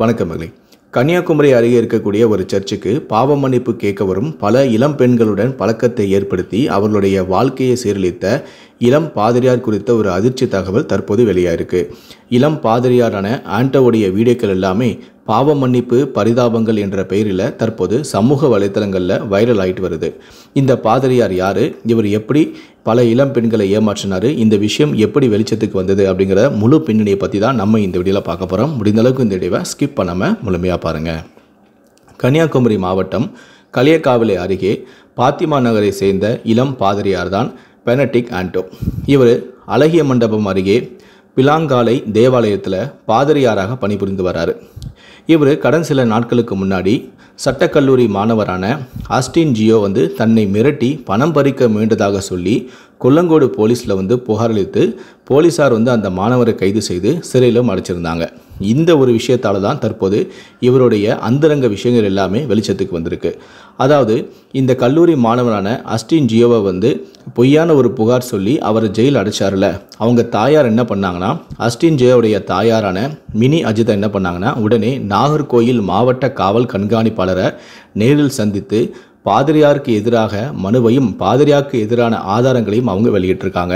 வணக்கம் மகளே கன்னியாகுமரி அருகே இருக்கக்கூடிய ஒரு சர்ச்சுக்கு பாவ மன்னிப்பு கேட்க வரும் பல இளம் பெண்களுடன் பழக்கத்தை ஏற்படுத்தி அவர்களுடைய வாழ்க்கையை சீரழித்த இளம் பாதிரியார் குறித்த ஒரு அதிர்ச்சி தகவல் தற்போது வெளியாயிருக்கு இளம் பாதிரியாரான ஆண்டோவுடைய வீடியோக்கள் எல்லாமே பாவ மன்னிப்பு பரிதாபங்கள் என்ற பெயரில் தற்போது சமூக வலைத்தளங்களில் வைரல் ஆகிட்டு வருது இந்த பாதிரியார் யார் இவர் எப்படி பல இளம் பெண்களை ஏமாற்றினார் இந்த விஷயம் எப்படி வெளிச்சத்துக்கு வந்தது அப்படிங்கிற முழு பின்னணியை பற்றி தான் நம்ம இந்த வீடியோவில் பார்க்க போகிறோம் முடிந்தளவுக்கு இந்த வீடியோவை ஸ்கிப் பண்ணாமல் முழுமையாக பாருங்கள் கன்னியாகுமரி மாவட்டம் களியக்காவிலை அருகே பாத்திமா நகரை சேர்ந்த இளம் பாதிரியார் தான் பெனடிக் ஆண்டோ இவர் அழகிய மண்டபம் அருகே பிலாங்காலை தேவாலயத்தில் பாதிரியாராக பணிபுரிந்து வர்றாரு இவர் கடன் சில நாட்களுக்கு முன்னாடி சட்டக்கல்லூரி மாணவரான ஆஸ்டின் ஜியோ வந்து தன்னை மிரட்டி பணம் பறிக்க முயன்றதாக சொல்லி கொல்லங்கோடு போலீஸில் வந்து புகாரளித்து போலீஸார் வந்து அந்த மாணவரை கைது செய்து சிறையிலும் அடைச்சிருந்தாங்க இந்த ஒரு விஷயத்தால் தான் தற்போது இவருடைய அந்தரங்க விஷயங்கள் எல்லாமே வெளிச்சத்துக்கு வந்திருக்கு அதாவது இந்த கல்லூரி மாணவரான அஸ்டின் ஜியோவை வந்து பொய்யான ஒரு புகார் சொல்லி அவர் ஜெயில் அடைச்சார்ல அவங்க தாயார் என்ன பண்ணாங்கன்னா அஸ்டின் ஜியோவுடைய தாயாரான மினி அஜிதா என்ன பண்ணாங்கன்னா உடனே உடனே நாகர்கோயில் மாவட்ட காவல் கண்காணிப்பாளரை நேரில் சந்தித்து பாதிரியாருக்கு எதிராக மனுவையும் பாதிரியாருக்கு எதிரான ஆதாரங்களையும் அவங்க வெளியிட்டிருக்காங்க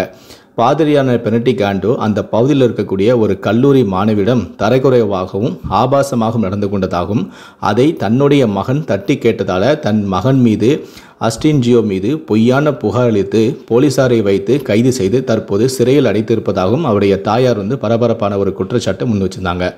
பாதிரியான பெனட்டி காண்டோ அந்த பகுதியில் இருக்கக்கூடிய ஒரு கல்லூரி மாணவியிடம் தரைக்குறைவாகவும் ஆபாசமாகவும் நடந்து கொண்டதாகவும் அதை தன்னுடைய மகன் தட்டி கேட்டதால் தன் மகன் மீது அஸ்டின்ஜியோ மீது பொய்யான புகார் அளித்து போலீசாரை வைத்து கைது செய்து தற்போது சிறையில் அடைத்திருப்பதாகவும் அவருடைய தாயார் வந்து பரபரப்பான ஒரு குற்றச்சாட்டை முன் வச்சிருந்தாங்க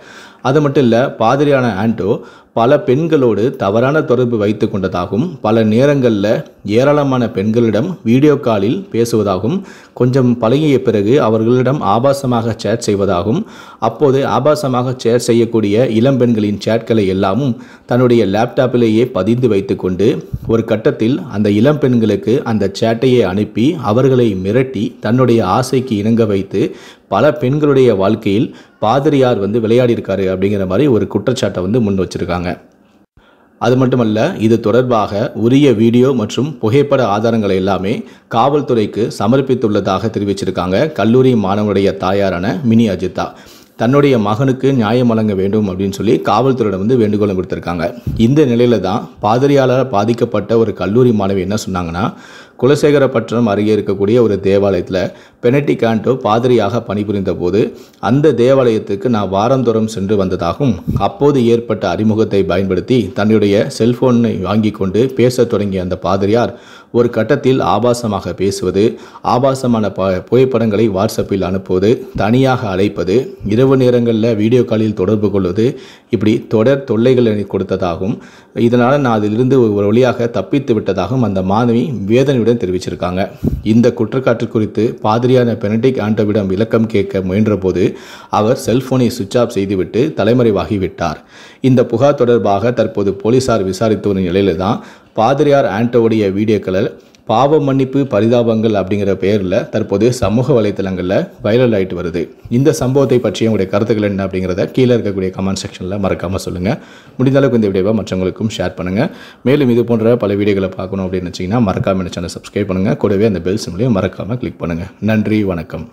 அது மட்டும் இல்லை பாதிரியான ஆண்டோ பல பெண்களோடு தவறான தொடர்பு வைத்து கொண்டதாகவும் பல நேரங்களில் ஏராளமான பெண்களிடம் வீடியோ காலில் பேசுவதாகவும் கொஞ்சம் பழகிய பிறகு அவர்களிடம் ஆபாசமாக சேட் செய்வதாகவும் அப்போது ஆபாசமாக சேட் செய்யக்கூடிய இளம்பெண்களின் சேட்களை எல்லாமும் தன்னுடைய லேப்டாப்பிலேயே பதிந்து வைத்துக்கொண்டு ஒரு கட்டத்தில் அந்த இளம் பெண்களுக்கு அந்த சேட்டையை அனுப்பி அவர்களை மிரட்டி தன்னுடைய ஆசைக்கு இணங்க வைத்து பல பெண்களுடைய வாழ்க்கையில் பாதிரியார் வந்து விளையாடியிருக்காரு அப்படிங்கிற மாதிரி ஒரு குற்றச்சாட்டை வந்து முன் வச்சுருக்காங்க அது மட்டுமல்ல இது தொடர்பாக உரிய வீடியோ மற்றும் புகைப்பட ஆதாரங்களை எல்லாமே காவல்துறைக்கு சமர்ப்பித்துள்ளதாக தெரிவிச்சிருக்காங்க கல்லூரி மாணவனுடைய தாயாரான மினி அஜித்தா தன்னுடைய மகனுக்கு நியாயம் வழங்க வேண்டும் அப்படின்னு சொல்லி காவல்துறையிடம் வந்து வேண்டுகோளம் கொடுத்துருக்காங்க இந்த நிலையில தான் பாதிரியாளர் பாதிக்கப்பட்ட ஒரு கல்லூரி மாணவி என்ன சொன்னாங்கன்னா குலசேகரப்பட்டினம் அருகே இருக்கக்கூடிய ஒரு தேவாலயத்தில் பெனட்டிகாண்டோ பாதிரியாக பணிபுரிந்த போது அந்த தேவாலயத்துக்கு நான் வாரந்தோறும் சென்று வந்ததாகவும் அப்போது ஏற்பட்ட அறிமுகத்தை பயன்படுத்தி தன்னுடைய செல்போனை வாங்கி கொண்டு பேசத் தொடங்கிய அந்த பாதிரியார் ஒரு கட்டத்தில் ஆபாசமாக பேசுவது ஆபாசமான ப புகைப்படங்களை வாட்ஸ்அப்பில் அனுப்புவது தனியாக அழைப்பது இரவு நேரங்களில் வீடியோ காலில் தொடர்பு கொள்வது இப்படி தொடர் தொல்லைகள் கொடுத்ததாகவும் இதனால் நான் அதிலிருந்து ஒரு வழியாக தப்பித்து விட்டதாகவும் அந்த மாணவி வேதனை ஆண்டோவிடம் தெரிவிச்சிருக்காங்க இந்த குற்றச்சாட்டு குறித்து பாதிரியான பெனடிக் ஆண்டோவிடம் விளக்கம் கேட்க முயன்றபோது அவர் செல்போனை சுவிச் ஆஃப் செய்துவிட்டு தலைமறைவாகிவிட்டார் இந்த புகார் தொடர்பாக தற்போது போலீசார் விசாரித்து வரும் நிலையில்தான் பாதிரியார் ஆண்டோவுடைய வீடியோக்களை பாவ மன்னிப்பு பரிதாபங்கள் அப்படிங்கிற பேரில் தற்போது சமூக வலைத்தளங்களில் வைரல் ஆகிட்டு வருது இந்த சம்பவத்தை பற்றி உங்களுடைய கருத்துக்கள் என்ன அப்படிங்கிறத கீழே இருக்கக்கூடிய கமெண்ட் செக்ஷனில் மறக்காமல் சொல்லுங்கள் முடிந்த அளவுக்கு இந்த வீடியோவை மற்றவங்களுக்கும் ஷேர் பண்ணுங்கள் மேலும் இது போன்ற பல வீடியோகளை பார்க்கணும் அப்படின்னு வச்சிங்கன்னா மறக்காமல் இந்த சேனல் சப்ஸ்கிரைப் பண்ணுங்கள் கூடவே அந்த பெல் சிம்லையும் மறக்காமல் கிளிக் பண்ணுங்கள் நன்றி வணக்கம்